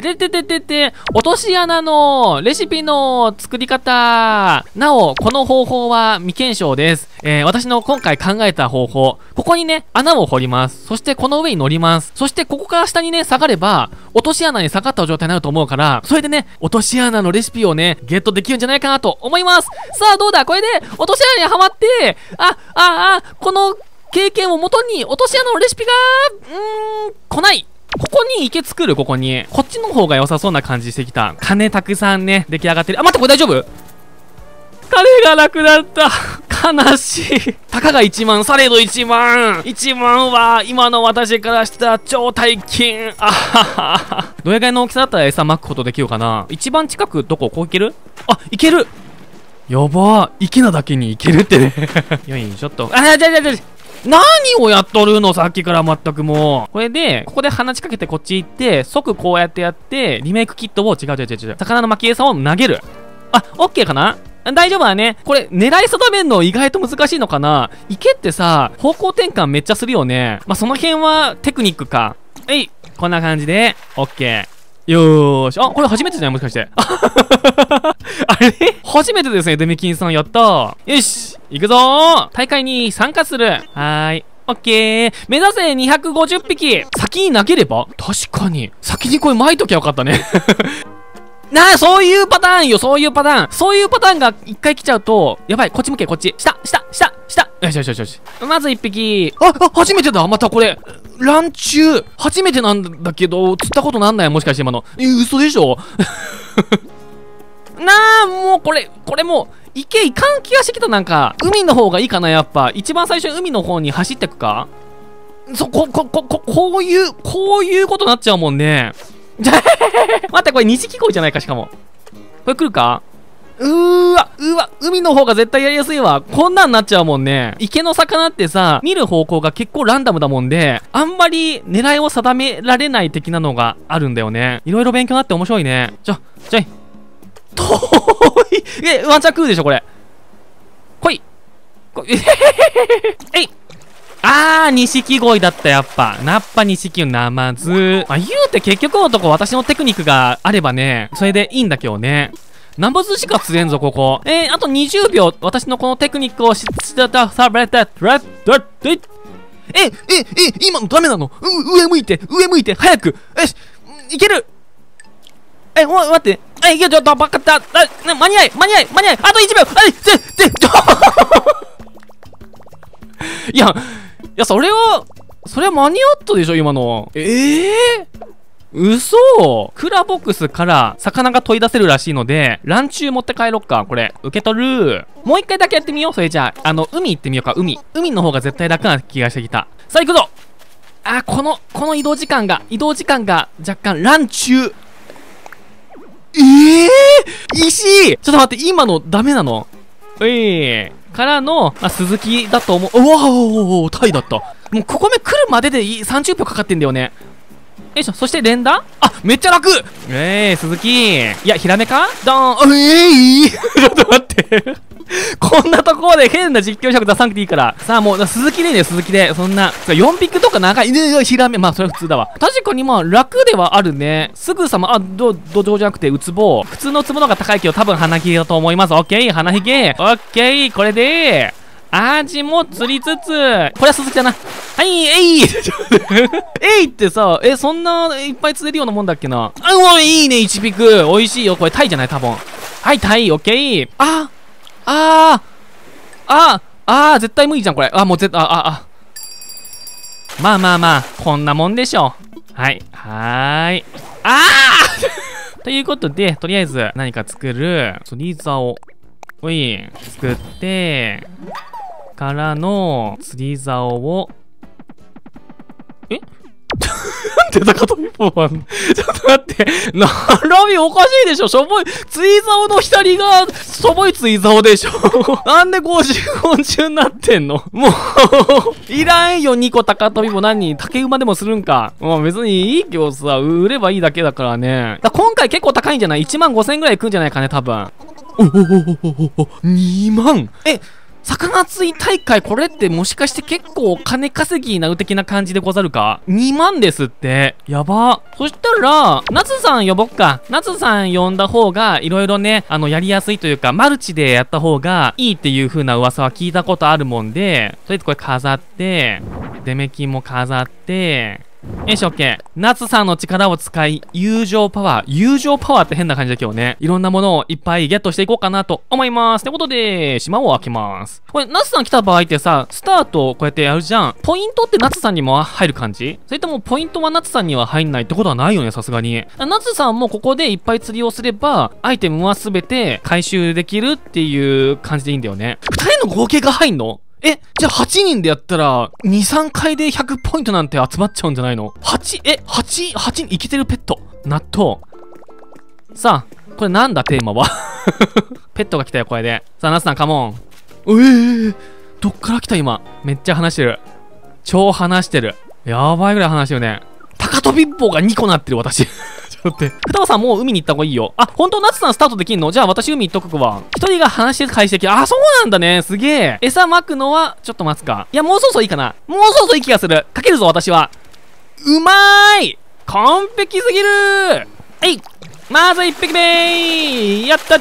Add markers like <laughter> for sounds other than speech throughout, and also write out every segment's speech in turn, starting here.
でてててて、て、落とし穴のレシピの作り方。なお、この方法は未検証です。えー、私の今回考えた方法。ここにね、穴を掘ります。そしてこの上に乗ります。そしてここから下にね、下がれば、落とし穴に下がった状態になると思うから、それでね、落とし穴のレシピをね、ゲットできるんじゃないかなと思います。さあ、どうだこれで、落とし穴にはまって、あ、あ、あ、この経験をもとに、落とし穴のレシピが、うーん、来ないここに池作る、ここに。こっちの方が良さそうな感じしてきた。金たくさんね、出来上がってる。あ、待って、これ大丈夫金がなくなった。悲しい。たかが1万、されど1万。1万は、今の私からしたら超大金。あははは。どれぐらいの大きさだったら餌巻くことできるかな一番近く、どここういけるあ、いけるやばー。池なだけにいけるってね。<laughs> よいしょっと。あ、じゃじゃじゃじゃ。何をやっとるのさっきから全くもう。これで、ここで話しかけてこっち行って、即こうやってやって、リメイクキットを違う違う違う違う。魚の巻き餌を投げる。あ、オッケーかな大丈夫だね。これ、狙い定めるの意外と難しいのかな池ってさ、方向転換めっちゃするよね。まあ、その辺はテクニックか。はいこんな感じで、オッケー。よーし。あ、これ初めてじゃないもしかして。初めてですね、デメキンさん、やったよし行くぞ大会に参加するはーい。オッケー。目指せ250匹先に投げれば確かに。先にこれ巻いときゃよかったね。<laughs> なあ、そういうパターンよ、そういうパターン。そういうパターンが一回来ちゃうと、やばい、こっち向け、こっち。下、下、下、下。よしよしよしよし。まず一匹。あ、あ、初めてだ、またこれ。乱中。初めてなんだけど、釣ったことなんないもしかして今の。え、嘘でしょなあ、もうこれ、これもう、池いかん気がしてきたなんか。海の方がいいかな、やっぱ。一番最初に海の方に走ってくかそ、こ、こ、こ、こ、こういう、こういうことになっちゃうもんね。じゃ、待って、これ錦鯉じゃないか、しかも。これ来るかうーわ、うーわ、海の方が絶対やりやすいわ。こんなんなっちゃうもんね。池の魚ってさ、見る方向が結構ランダムだもんで、あんまり狙いを定められない的なのがあるんだよね。いろいろ勉強になって面白いね。ちょ、ちょい。遠いえ、ワンチャン食うでしょ、これ。来い。こえへへへへ。<laughs> えい。あー、錦鯉だった、やっぱ。ナッパ錦鯉ナマズ。まあ、言うて結局男、私のテクニックがあればね、それでいいんだけどね。ナマズしか釣れんぞ、ここ。えー、あと20秒、私のこのテクニックを知ってた、さて、ら、ら、え、え、え、今のダメなのう、上向いて、上向いて、早く。よし、いけるえ、お、待って。あ、いや、ちょっと、バカった。あ、間に合い、間に合い、間に合い。あと1秒。あい、ぜ、でちょ、<laughs> いや、いや、それは、それは間に合ったでしょ、今の。ええー、嘘クラボックスから魚が問い出せるらしいので、ランチュー持って帰ろっか、これ。受け取る。もう一回だけやってみよう。それじゃあ、あの、海行ってみようか、海。海の方が絶対楽な気がしてきた。さあ、行くぞあ、この、この移動時間が、移動時間が若干、ランチュー。ええー、石ちょっと待って、今のダメなのうー、からの、あ、鈴木だと思う。うわおおタイだった。もうここめ来るまででいい30秒かかってんだよね。よいしょ。そして連打あ、めっちゃ楽ええー、鈴木。いや、ヒラメかドーン。ええー、<laughs> ちょっと待ってこんなところで変な実況尺出さなくていいから。さあ、もう、鈴木でいいね、鈴木で。そんな、4ピックとか長い、ね、ひらめ、まあ、それは普通だわ。確かにまあ、楽ではあるね。すぐさま、あ、ど、土壌じゃなくて、うつぼ。普通のつぼの方が高いけど、多分鼻ひげだと思います。オッケー、鼻ひげ。オッケー、これで、アも釣りつつ、これは鈴木だな。はい、えい <laughs> えいってさ、え、そんないっぱい釣れるようなもんだっけな。うわ、いいね、1ピク。美味しいよ。これタイじゃない多分。はい、タイ、オッケー。あ、あああああ絶対無理じゃん、これ。あ、もう絶対、あ、あ、あ。まあまあまあ、こんなもんでしょう。はい。はーい。ああ <laughs> ということで、とりあえず何か作る。釣り竿。おい、作って、からの釣り竿をってたかとちょっと待って、並びおかしいでしょしょぼい、ついザオの左が、しょぼいついザオでしょ <laughs> なんで50本中になってんのもういらんよ、2個高飛びも何竹馬でもするんか。まあ別にいいけどさ、売ればいいだけだからね。だ今回結構高いんじゃない ?1 万5千ぐらいいくんじゃないかね、多分。おおおおおおお2万え魚がつい大会これってもしかして結構お金稼ぎなう的な感じでござるか ?2 万ですって。やば。そしたら、夏さん呼ぼっか。夏さん呼んだ方が、いろいろね、あの、やりやすいというか、マルチでやった方がいいっていう風な噂は聞いたことあるもんで、とりあえずこれ飾って、デメキンも飾って、よし、オッケー。夏さんの力を使い、友情パワー。友情パワーって変な感じだけどね。いろんなものをいっぱいゲットしていこうかなと思います。ってことで、島を開けます。これ、夏さん来た場合ってさ、スタートこうやってやるじゃん。ポイントって夏さんにも入る感じそれともポイントは夏さんには入んないってことはないよね、さすがに。夏さんもここでいっぱい釣りをすれば、アイテムはすべて回収できるっていう感じでいいんだよね。二人の合計が入んのえ、じゃあ8人でやったら、2、3回で100ポイントなんて集まっちゃうんじゃないの ?8、え、8、8にいけてるペット。納豆。さあ、これなんだテーマは <laughs> ペットが来たよ、これで。さあ、ナスさん、カモン。ええー、どっから来た今。めっちゃ話してる。超話してる。やばいぐらい話してるね。高飛び棒が2個なってる、私だって。ふたわさんもう海に行った方がいいよ。あ、本当夏さんスタートできんのじゃあ私海行っとくわ。一人が話して解析。あ、そうなんだね。すげえ。餌撒くのは、ちょっと待つか。いや、もうそろそろいいかな。もうそろそろいい気がする。かけるぞ、私は。うまーい完璧すぎるーえいまず一匹目やったは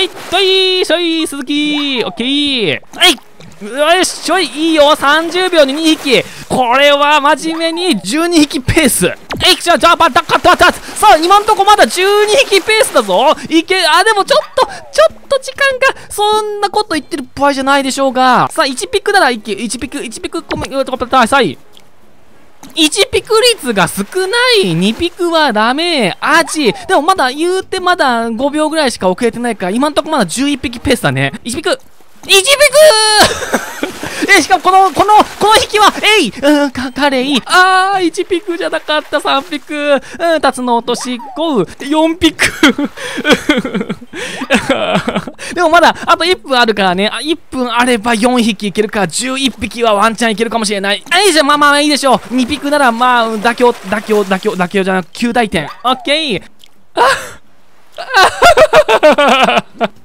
い、はい、しょい、鈴木オッケーはいよいしょい、いいよ !30 秒に2匹これは真面目に12匹ペースえいくちゃん、じゃあ、ば、だ、た、た、さあ、今んとこまだ12匹ペースだぞ。いけ、あ、でもちょっと、ちょっと時間が、そんなこと言ってる場合じゃないでしょうが。さあ、1ピックなら1け1ピック、1ピック、ごめん、ごめん、さい1ピク率が少ない2ピクはダメアジでもまだ言うてまだ5秒ぐらいしか遅れてないから今んとこまだ11匹ペースだね1ピクいじめく <laughs> え、しかもこの、この、この引きは、えいうん、か、カレイ。あー、1ピクじゃなかった、3ピク。うん、タツの落とし5、4ピク。<laughs> でもまだ、あと1分あるからね。あ、1分あれば4匹いけるか、11匹はワンチャンいけるかもしれない。あ、いいじゃん、まあまあいいでしょう。2ピクなら、まあ、妥協、妥協、妥協、妥協じゃなく、9大点。オッケー。あ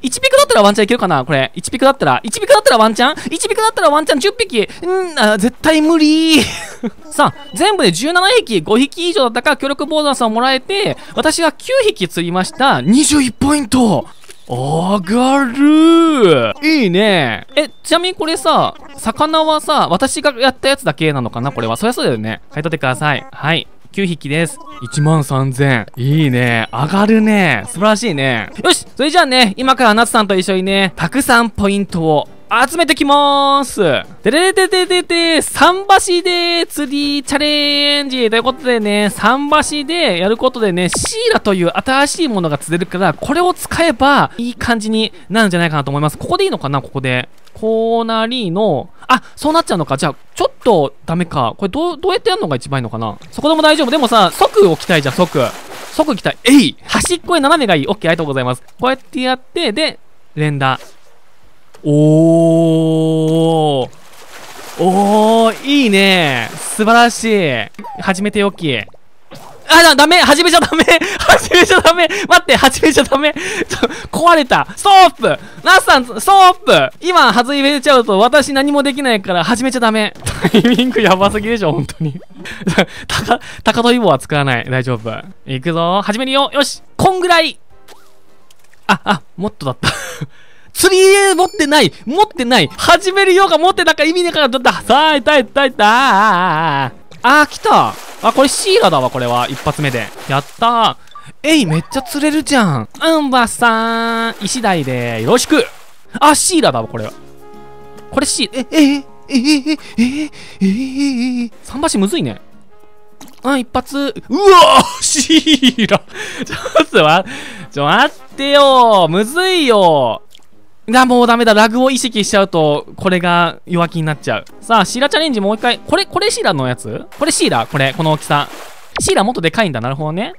1ピクだったらワンチャンいけるかなこれ。1ピクだったら。1ピクだったらワンチャン ?1 ピクだったらワンチャン10匹。うんあ、絶対無理。<laughs> さあ、全部で17匹、5匹以上だったか協力ボーナスをもらえて、私が9匹釣りました。21ポイント上がるいいねえ、ちなみにこれさ、魚はさ、私がやったやつだけなのかなこれは。そりゃそうだよね。買い取ってください。はい。9匹です。1万3000。いいね。上がるね。素晴らしいね。よしそれじゃあね、今から夏さんと一緒にね、たくさんポイントを集めてきまーすでれでででで、桟橋で釣りチャレンジということでね、桟橋でやることでね、シイラという新しいものが釣れるから、これを使えばいい感じになるんじゃないかなと思います。ここでいいのかなここで。こうなりの、あ、そうなっちゃうのか。じゃあ、ちょっとダメか。これどう、どうやってやるのが一番いいのかなそこでも大丈夫。でもさ、即置きたいじゃん、即。即置きたい。えい端っこへ斜めがいい。オッケー、ありがとうございます。こうやってやって、で、連打。おおおー、いいね素晴らしい。始めてよき。あ、だ、ダメ始めちゃダメ <laughs> 始めちゃダメ待って始めちゃダメ <laughs> 壊れたストップナスさん、ストップ今、外れちゃうと私何もできないから始めちゃダメ <laughs> タイミングやばすぎでしょ、本当に。たか、たかとイボは使わない。大丈夫。行くぞ始めるよよしこんぐらいあ、あ、もっとだったり a 持ってない、持ってない、始めるようが持ってたか意味ねえから、ちょっと、さあ、いたいたいたあー、来た。あ、これシーラだわ、これは。一発目で。やったえい、めっちゃ釣れるじゃん。うんばさん、石台で、よろしく。あ、シーラだわ、これは。これシー、え、え、え、え、え、え、え、え、え、桟橋むずいね。あ、一発。うわシーラちょっと待ってよむずいよが、もうダメだ。ラグを意識しちゃうと、これが弱気になっちゃう。さあ、シーラチャレンジもう一回。これ、これシーラのやつこれシーラこれ、この大きさ。シーラもっとでかいんだ。なるほどね。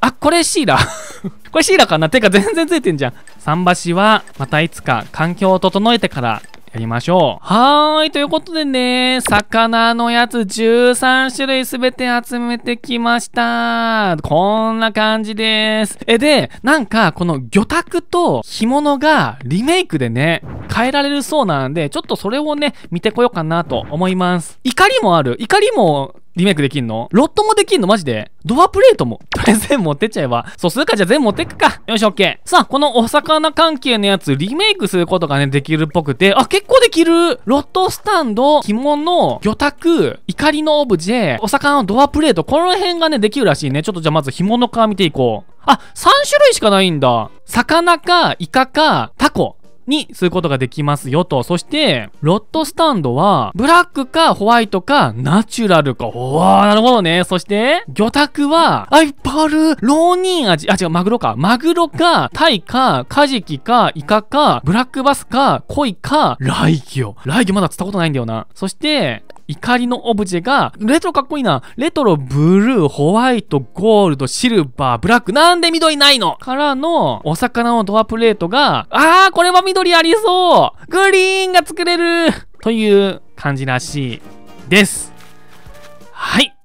あ、これシーラ <laughs> これシーラかなてか全然ついてんじゃん。桟橋は、またいつか環境を整えてからやりましょう。はーい。ということでね、魚のやつ13種類すべて集めてきました。こんな感じです。え、で、なんか、この魚拓と干物がリメイクでね、変えられるそうなんで、ちょっとそれをね、見てこようかなと思います。怒りもある。怒りもリメイクできんのロットもできんのマジでドアプレートも。とりあえず全持ってっちゃえば。そうするか、じゃあ全持ってくか。よし、オッケー。さあ、このお魚関係のやつ、リメイクすることがね、できるっぽくて。あ、結構できるロットスタンド、紐の、魚拓、怒りのオブジェ、お魚のドアプレート。この辺がね、できるらしいね。ちょっとじゃあまず紐の皮見ていこう。あ、3種類しかないんだ。魚か、イカか、タコ。にすることができますよと。そして、ロットスタンドは、ブラックかホワイトか、ナチュラルか。おー、なるほどね。そして、魚拓は、あ、いっぱいある。ローニン味。あ、違う、マグロか。マグロか、タイか、カジキか、イカか、ブラックバスか、コイか、ライギョ。ライギョまだ釣ったことないんだよな。そして、怒りのオブジェが、レトロかっこいいな。レトロ、ブルー、ホワイト、ゴールド、シルバー、ブラック。なんで緑ないのからの、お魚のドアプレートが、あー、これは緑ありそうグリーンが作れるという感じらしいです。はい。